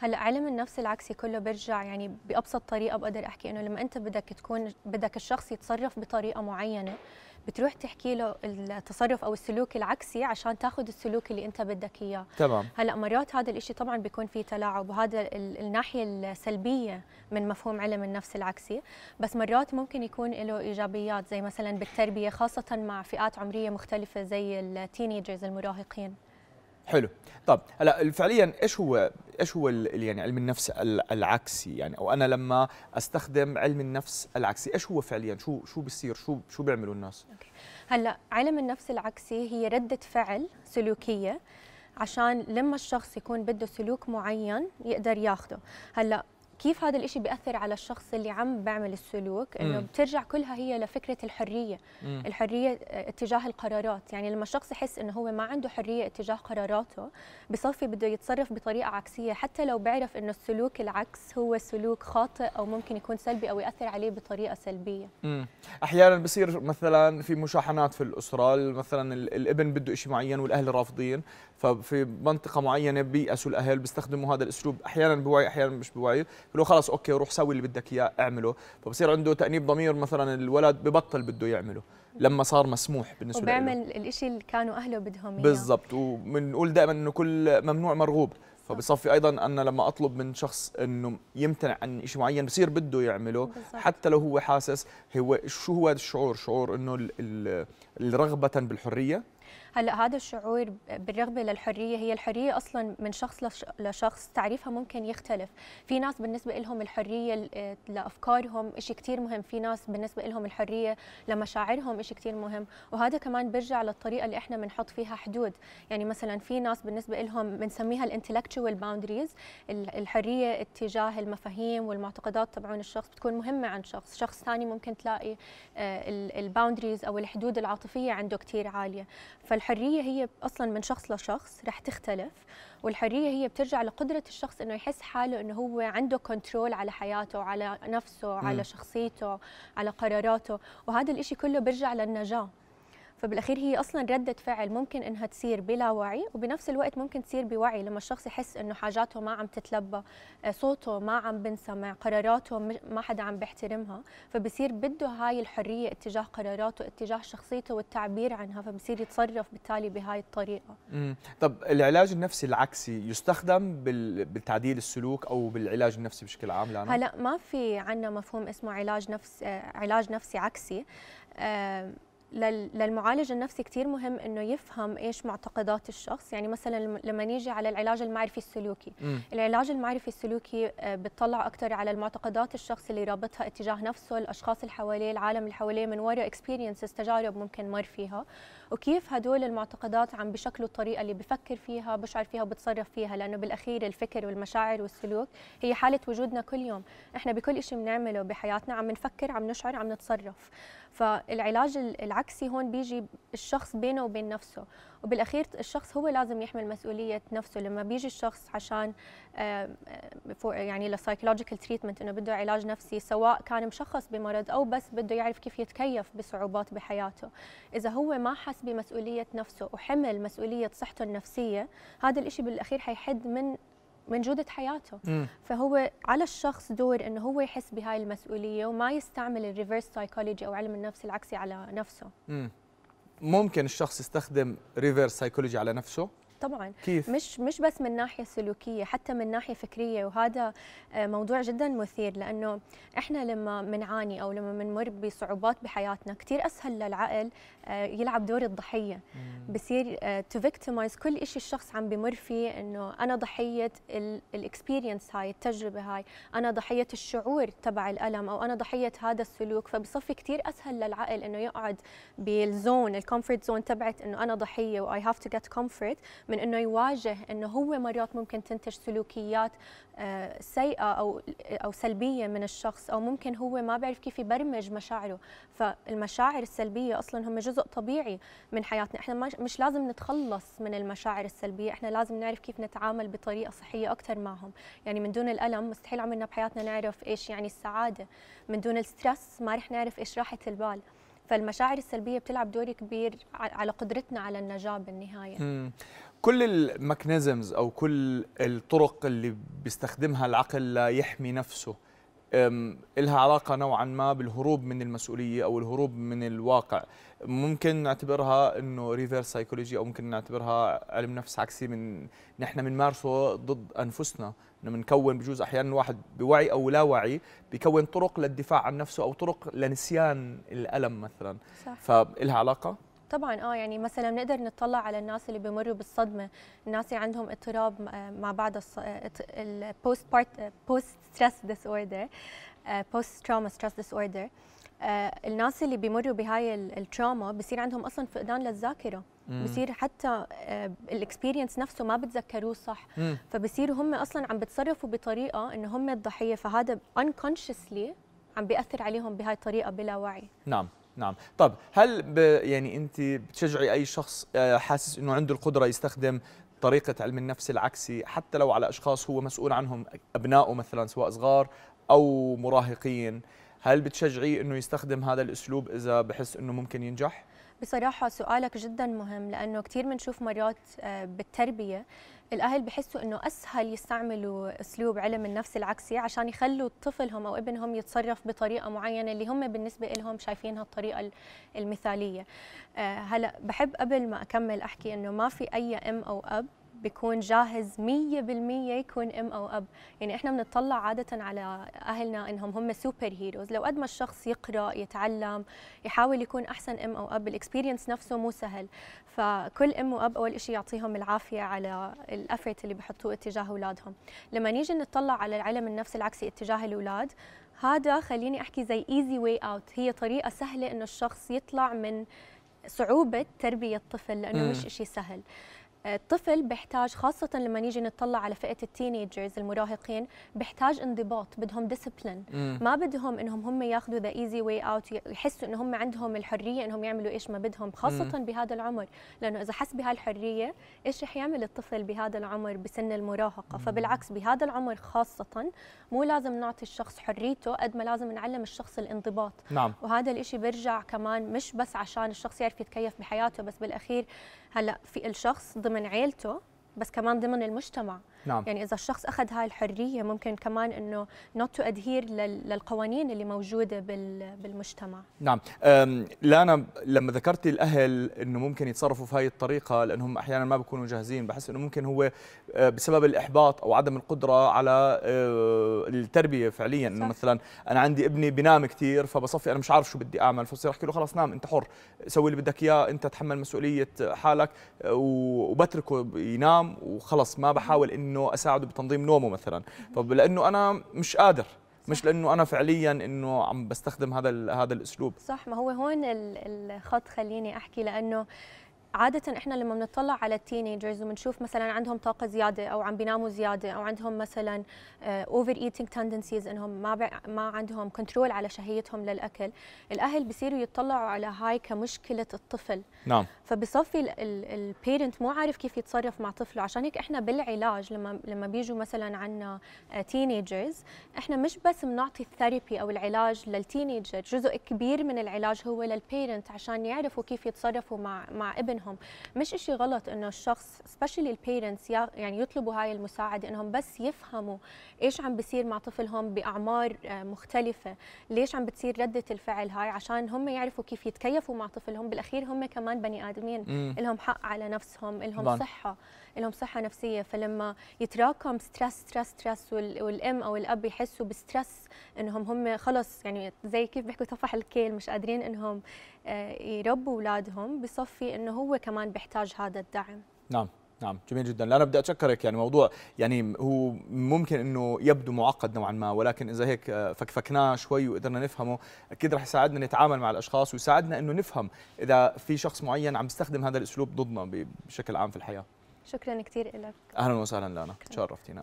هلا علم النفس العكسي كله بيرجع يعني بابسط طريقه بقدر احكي انه لما انت بدك تكون بدك الشخص يتصرف بطريقه معينه بتروح تحكي له التصرف او السلوك العكسي عشان تاخذ السلوك اللي انت بدك اياه تمام هلا مرات هذا الشيء طبعا بيكون في تلاعب وهذا الناحيه السلبيه من مفهوم علم النفس العكسي بس مرات ممكن يكون له ايجابيات زي مثلا بالتربيه خاصه مع فئات عمريه مختلفه زي التينيجرز المراهقين حلو طب هلا فعليا ايش هو ايش هو يعني علم النفس العكسي يعني او انا لما استخدم علم النفس العكسي ايش هو فعليا شو شو بيصير شو شو بيعملوا الناس هلا علم النفس العكسي هي ردة فعل سلوكية عشان لما الشخص يكون بده سلوك معين يقدر ياخده هلا كيف هذا الشيء بيأثر على الشخص اللي عم بعمل السلوك إنه بترجع كلها هي لفكرة الحرية مم. الحرية آه، اتجاه القرارات يعني لما الشخص يحس إنه هو ما عنده حرية اتجاه قراراته بصفي بده يتصرف بطريقة عكسية حتى لو بعرف إنه السلوك العكس هو سلوك خاطئ أو ممكن يكون سلبي أو يأثر عليه بطريقة سلبية مم. أحيانا بصير مثلا في مشاحنات في الأسرة مثلا الابن بده شيء معين والأهل رافضين ففي منطقه معينه بيأسوا الاهل بيستخدموا هذا الاسلوب احيانا بوعي احيانا مش بوعي بيقولوا خلص اوكي روح سوي اللي بدك اياه اعمله فبصير عنده تانيب ضمير مثلا الولد ببطل بده يعمله لما صار مسموح بالنسبه له وبيعمل الشيء اللي كانوا اهله بدهم اياه بالضبط وبنقول دائما انه كل ممنوع مرغوب فبصفي ايضا انا لما اطلب من شخص انه يمتنع عن شيء معين بصير بده يعمله حتى لو هو حاسس هو شو هو الشعور شعور انه الرغبه بالحريه هلا هذا الشعور بالرغبه للحريه هي الحريه اصلا من شخص لشخص تعريفها ممكن يختلف في ناس بالنسبه لهم الحريه آه، لافكارهم شيء كثير مهم في ناس بالنسبه لهم الحريه لمشاعرهم شيء كثير مهم وهذا كمان بيرجع للطريقه اللي احنا بنحط فيها حدود يعني مثلا في ناس بالنسبه لهم بنسميها الانتلكتشوال باوندريز الحريه اتجاه المفاهيم والمعتقدات تبعون الشخص بتكون مهمه عن شخص شخص ثاني ممكن تلاقي آه، الباوندريز او الحدود العاطفيه عنده كثير عاليه فل فالحرية هي أصلا من شخص لشخص رح تختلف والحرية هي بترجع لقدرة الشخص إنه يحس حاله إنه هو عنده كنترول على حياته على نفسه على شخصيته على قراراته وهذا الإشي كله برجع للنجاة فبالاخير هي اصلا رده فعل ممكن انها تصير بلا وعي وبنفس الوقت ممكن تصير بوعي لما الشخص يحس انه حاجاته ما عم تتلبى آه، صوته ما عم بنسمع قراراته ما حدا عم بيحترمها فبصير بده هاي الحريه اتجاه قراراته اتجاه شخصيته والتعبير عنها فبصير يتصرف بالتالي بهاي الطريقه امم طب العلاج النفسي العكسي يستخدم بالتعديل السلوك او بالعلاج النفسي بشكل عام لانه هلا ما في عندنا مفهوم اسمه علاج نفس آه، علاج نفسي عكسي آه، للمعالج النفسي كثير مهم انه يفهم ايش معتقدات الشخص يعني مثلا لما نيجي على العلاج المعرفي السلوكي م. العلاج المعرفي السلوكي آه، بتطلع اكثر على المعتقدات الشخص اللي رابطها اتجاه نفسه الاشخاص اللي حواليه العالم اللي حواليه من وراء اكسبيرينسز تجارب ممكن مر فيها وكيف هدول المعتقدات عم بشكلوا الطريقه اللي بفكر فيها بشعر فيها وبتصرف فيها لانه بالاخير الفكر والمشاعر والسلوك هي حاله وجودنا كل يوم احنا بكل شيء بنعمله بحياتنا عم نفكر عم نشعر عم نتصرف فالعلاج العكسي هون بيجي الشخص بينه وبين نفسه وبالاخير الشخص هو لازم يحمل مسؤوليه نفسه لما بيجي الشخص عشان يعني لسايكولوجيكال تريتمنت انه بده علاج نفسي سواء كان مشخص بمرض او بس بده يعرف كيف يتكيف بصعوبات بحياته اذا هو ما حس بمسؤوليه نفسه وحمل مسؤوليه صحته النفسيه هذا الشيء بالاخير حيحد من من جودة حياته مم. فهو على الشخص دور أنه هو يحس بهاي المسؤولية وما يستعمل الريفرس سايكولوجي أو علم النفس العكسي على نفسه مم. ممكن الشخص يستخدم ريفرس سايكولوجي على نفسه طبعا كيف؟ مش مش بس من ناحيه سلوكيه حتى من ناحيه فكريه وهذا آه، موضوع جدا مثير لانه احنا لما بنعاني او لما بنمر بصعوبات بحياتنا كثير اسهل للعقل آه، يلعب دور الضحيه بصير تو آه، فيكتمايز كل شيء الشخص عم بمر فيه انه انا ضحيه الاكسبيرينس هاي التجربه هاي انا ضحيه الشعور تبع الالم او انا ضحيه هذا السلوك فبصفي كثير اسهل للعقل انه يقعد بالزون الكومفورت زون تبعت انه انا ضحيه واي هاف تو جيت كومفورت من انه يواجه انه هو مرات ممكن تنتج سلوكيات آه، سيئه او او سلبيه من الشخص او ممكن هو ما بيعرف كيف يبرمج مشاعره فالمشاعر السلبيه اصلا هم جزء طبيعي من حياتنا احنا مش لازم نتخلص من المشاعر السلبيه احنا لازم نعرف كيف نتعامل بطريقه صحيه اكثر معهم يعني من دون الالم مستحيل عمرنا بحياتنا نعرف ايش يعني السعاده من دون الستريس ما رح نعرف ايش راحه البال فالمشاعر السلبيه بتلعب دور كبير على قدرتنا على النجاه بالنهايه كل المكنزمز او كل الطرق اللي بيستخدمها العقل ليحمي نفسه إلها علاقة نوعا ما بالهروب من المسؤولية أو الهروب من الواقع ممكن نعتبرها أنه ريفيرس سايكولوجي أو ممكن نعتبرها علم نفس عكسي من نحن بنمارسه ضد أنفسنا انه بنكون بجوز احيانا الواحد بوعي او لا وعي بيكون طرق للدفاع عن نفسه او طرق لنسيان الالم مثلا صح. فالها علاقه طبعا اه يعني مثلا بنقدر نطلع على الناس اللي بيمروا بالصدمه الناس اللي عندهم اضطراب ما بعد البوست بارت بوست ستريس ديس اوردر بوست تراما ستريس ديس اوردر الناس اللي بيمروا بهاي التروما بصير عندهم اصلا فقدان للذاكره بصير حتى آه، الاكسبيرينس نفسه ما بتذكروه صح فبصيروا هم اصلا عم بتصرفوا بطريقه انه هم الضحيه فهذا انكونشسلي عم بياثر عليهم بهاي الطريقه بلا وعي نعم نعم طب هل ب يعني انت بتشجعي اي شخص آه، حاسس انه عنده القدره يستخدم طريقه علم النفس العكسي حتى لو على اشخاص هو مسؤول عنهم ابنائه مثلا سواء صغار او مراهقين هل بتشجعيه انه يستخدم هذا الاسلوب اذا بحس انه ممكن ينجح بصراحه سؤالك جدا مهم لانه كثير بنشوف مرات آه، بالتربيه الاهل بحسوا انه اسهل يستعملوا اسلوب علم النفس العكسي عشان يخلوا طفلهم او ابنهم يتصرف بطريقه معينه اللي هم بالنسبه لهم شايفينها الطريقه المثاليه آه، هلا بحب قبل ما اكمل احكي انه ما في اي ام او اب بيكون جاهز 100% يكون ام او اب يعني احنا بنطلع عاده على اهلنا انهم هم سوبر هيروز لو قد ما الشخص يقرا يتعلم يحاول يكون احسن ام او اب الاكسبيرينس نفسه مو سهل فكل ام واب اول شيء يعطيهم العافيه على الافرت اللي بحطوه اتجاه اولادهم لما نيجي نطلع على العلم النفس العكسي اتجاه الاولاد هذا خليني احكي زي ايزي واي اوت هي طريقه سهله انه الشخص يطلع من صعوبه تربيه الطفل لانه مش شيء سهل الطفل بيحتاج خاصة لما نيجي نطلع على فئة التينيجرز المراهقين بيحتاج انضباط بدهم ديسبلين ما بدهم انهم هم ياخذوا ذا ايزي واي اوت يحسوا انه هم عندهم الحرية انهم يعملوا ايش ما بدهم خاصة مم. بهذا العمر لانه اذا حس بهالحرية ايش رح يعمل الطفل بهذا العمر بسن المراهقة مم. فبالعكس بهذا العمر خاصة مو لازم نعطي الشخص حريته قد ما لازم نعلم الشخص الانضباط نعم. وهذا الإشي برجع كمان مش بس عشان الشخص يعرف يتكيف بحياته بس بالاخير هلا في الشخص ضمن عيلته بس كمان ضمن المجتمع نعم. يعني اذا الشخص اخذ هاي الحريه ممكن كمان انه نوت تو ادهير للقوانين اللي موجوده بالمجتمع نعم لانا لما ذكرت الاهل انه ممكن يتصرفوا في هاي الطريقه لانهم احيانا ما بيكونوا جاهزين بحس انه ممكن هو أه، بسبب الاحباط او عدم القدره على أه، التربيه فعليا انه مثلا انا عندي ابني بنام كثير فبصفي انا مش عارف شو بدي اعمل فبصير احكي له خلاص نام انت حر سوي اللي بدك اياه انت تحمل مسؤوليه حالك أه، وبتركه ينام وخلص ما بحاول انه انه اساعده بتنظيم نومه مثلا طب لانه انا مش قادر مش لانه انا فعليا انه عم بستخدم هذا هذا الاسلوب صح ما هو هون الخط خليني احكي لانه عادة احنا لما بنطلع على التينيجرز وبنشوف مثلا عندهم طاقة زيادة او عم بيناموا زيادة او عندهم مثلا اوفر ايتينج تندنسيز انهم ما ما عندهم كنترول على شهيتهم للاكل، الاهل بصيروا يطلعوا على هاي كمشكلة الطفل. نعم. فبصفي البيرنت مو عارف كيف يتصرف مع طفله، عشان هيك احنا بالعلاج لما لما بيجوا مثلا عندنا تينيجرز، آه، احنا مش بس بنعطي الثيرابي او العلاج للتينيجر، جزء كبير من العلاج هو للبيرنت عشان يعرفوا كيف يتصرفوا مع مع ابن منهم مش إشي غلط انه الشخص سبيشلي البيرنتس يعني يطلبوا هاي المساعده انهم بس يفهموا ايش عم بيصير مع طفلهم باعمار آه، مختلفه ليش عم بتصير رده الفعل هاي عشان هم يعرفوا كيف يتكيفوا مع طفلهم بالاخير هم كمان بني ادمين مم. لهم حق على نفسهم لهم بان. صحه لهم صحه نفسيه فلما يتراكم ستريس ستريس ستريس والام او الاب يحسوا بستريس انهم هم خلص يعني زي كيف بيحكوا طفح الكيل مش قادرين انهم آه، يربوا اولادهم بصفي انه هو هو كمان بيحتاج هذا الدعم نعم نعم جميل جدا لا انا بدي اتشكرك يعني موضوع يعني هو ممكن انه يبدو معقد نوعا ما ولكن اذا هيك آه، فكفكناه شوي وقدرنا نفهمه اكيد رح يساعدنا نتعامل مع الاشخاص ويساعدنا انه نفهم اذا في شخص معين عم بيستخدم هذا الاسلوب ضدنا بشكل عام في الحياه شكرا كثير لك اهلا وسهلا لانا تشرفتينا